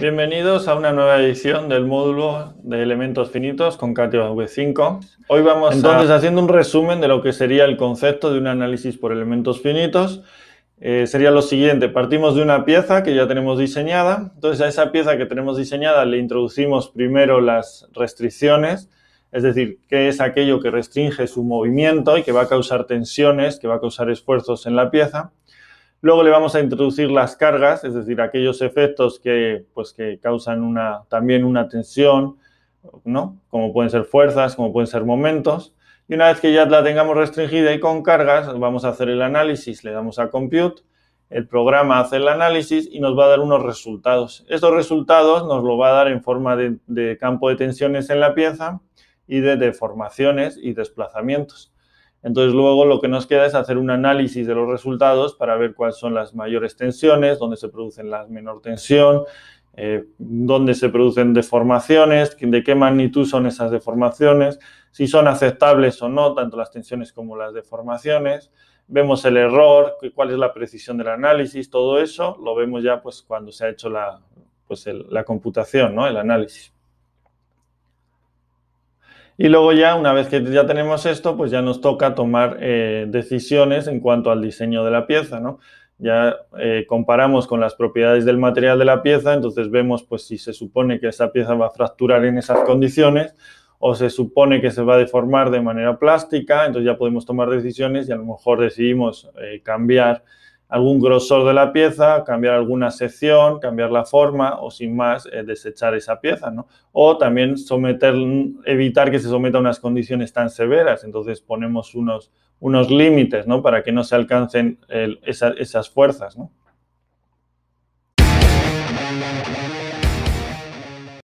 Bienvenidos a una nueva edición del módulo de elementos finitos con Katia V5. Hoy vamos entonces haciendo un resumen de lo que sería el concepto de un análisis por elementos finitos. Eh, sería lo siguiente, partimos de una pieza que ya tenemos diseñada, entonces a esa pieza que tenemos diseñada le introducimos primero las restricciones, es decir, qué es aquello que restringe su movimiento y que va a causar tensiones, que va a causar esfuerzos en la pieza. Luego le vamos a introducir las cargas, es decir, aquellos efectos que, pues, causan también una tensión, ¿no? como pueden ser fuerzas, como pueden ser momentos. Y una vez que ya la tengamos restringida y con cargas, vamos a hacer el análisis, le damos a compute, el programa hace el análisis y nos va a dar unos resultados. Estos resultados nos lo va a dar en forma de campo de tensiones en la pieza y de deformaciones y desplazamientos. Entonces luego lo que nos queda es hacer un análisis de los resultados para ver cuáles son las mayores tensiones, dónde se producen las menor tensión, eh, dónde se producen deformaciones, de qué magnitud son esas deformaciones, si son aceptables o no, tanto las tensiones como las deformaciones. Vemos el error, cuál es la precisión del análisis, todo eso lo vemos ya pues cuando se ha hecho la, pues la computación, ¿no? el análisis. Y luego ya, una vez que ya tenemos esto, pues ya nos toca tomar eh, decisiones en cuanto al diseño de la pieza, ¿no? Ya eh, comparamos con las propiedades del material de la pieza, entonces vemos pues si se supone que esa pieza va a fracturar en esas condiciones o se supone que se va a deformar de manera plástica, entonces ya podemos tomar decisiones y a lo mejor decidimos eh, cambiar algún grosor de la pieza, cambiar alguna sección, cambiar la forma o sin más eh, desechar esa pieza, ¿no? O también someter, evitar que se someta a unas condiciones tan severas, entonces ponemos unos, unos límites, ¿no? Para que no se alcancen esas fuerzas, ¿no?